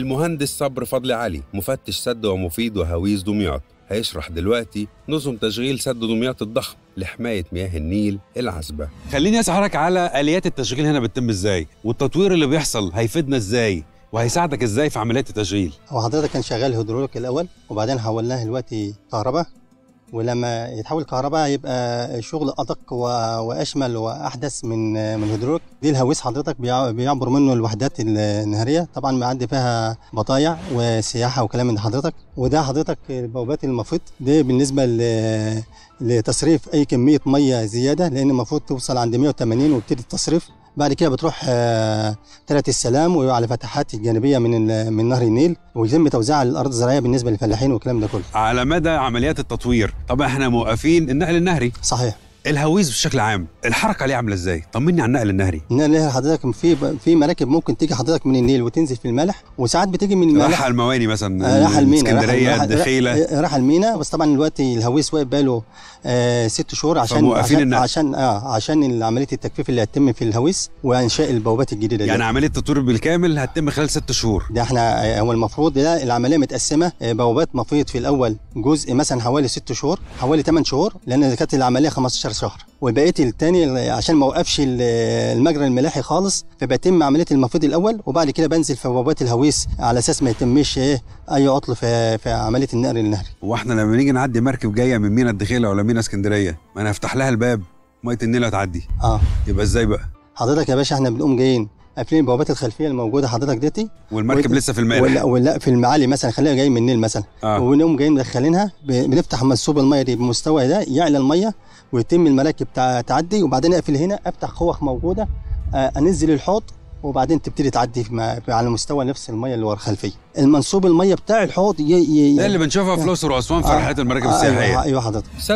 المهندس صبر فضل علي مفتش سد ومفيد وهويز دمياط هيشرح دلوقتي نظم تشغيل سد دمياط الضخم لحمايه مياه النيل العذبه. خليني اسعرك على اليات التشغيل هنا بتتم ازاي والتطوير اللي بيحصل هيفيدنا ازاي وهيساعدك ازاي في عمليات التشغيل. هو حضرتك كان شغال هيدروليك الاول وبعدين حولناه دلوقتي كهرباء ولما يتحول الكهرباء يبقى شغل ادق واشمل واحدث من من الهيدروليك دي الهويس حضرتك بيعبر منه الوحدات النهريه طبعا معدي فيها بطايع وسياحه وكلام من حضرتك وده حضرتك بوابات المفيض ده بالنسبه لتصريف اي كميه ميه زياده لان المفروض توصل عند 180 وتبتدي التصريف بعد كده بتروح ثلاث آه، السلام وعلى فتحات الجانبيه من من نهر النيل ويتم توزيعها للارض الزراعيه بالنسبه للفلاحين والكلام ده كله على مدى عمليات التطوير طبعا احنا موقفين النقل النهري صحيح الهويز بشكل عام الحركه عليه عامله ازاي طمني عن النقل النهري النقل النهري حضرتك في في مراكب ممكن تيجي حضرتك من النيل وتنزل في الملح وساعات بتيجي من الملح راح المواني مثلا آه، راح المينا اسكندريه الدخيله آه، راح المينا بس طبعا دلوقتي الهويز واقف بقاله آه ست شهور عشان عشان, عشان اه عشان عمليه التكفيف اللي هتتم في الهويز وانشاء البوابات الجديده دي. يعني عمليه التطوير بالكامل هتتم خلال ست شهور ده احنا آه، هو المفروض ده العمليه متقسمه بوابات مفيض في الاول جزء مثلا حوالي ست شهور حوالي ثمان شهور لان كانت العمليه 15 شهر وبقيت التاني عشان ما اوقفش المجرى الملاحي خالص فبتم عمليه المفيض الاول وبعد كده بنزل في بوابات الهويس على اساس ما يتمش ايه اي عطل في, في عمليه النقل النهري. هو احنا لما نيجي نعدي مركب جايه من مينا الدخيله ولا مينا اسكندريه ما انا هفتح لها الباب ميه النيل هتعدي. اه يبقى ازاي بقى؟ حضرتك يا باشا احنا بنقوم جايين قافلين البوابات الخلفيه الموجوده حضرتك ديتي والمركب لسه في المالح ولا, ولا في المعالي مثلا خلينا جاي من النيل مثلا آه. ونقوم جايين مدخلينها بنفتح مسوب الميه دي بمستوى ده يعلى الميه ويتم المراكب تعدي وبعدين اقفل هنا افتح خوخ موجوده آه، انزل الحوض وبعدين تبتدي تعدي على مستوى نفس الميه اللي ورا الخلفيه المنصوب الميه بتاع الحوض ده اللي بنشوفها في آه. الاقصر واسوان في رحلات آه. المراكب أيوة، السياحيه ايوه حضرتك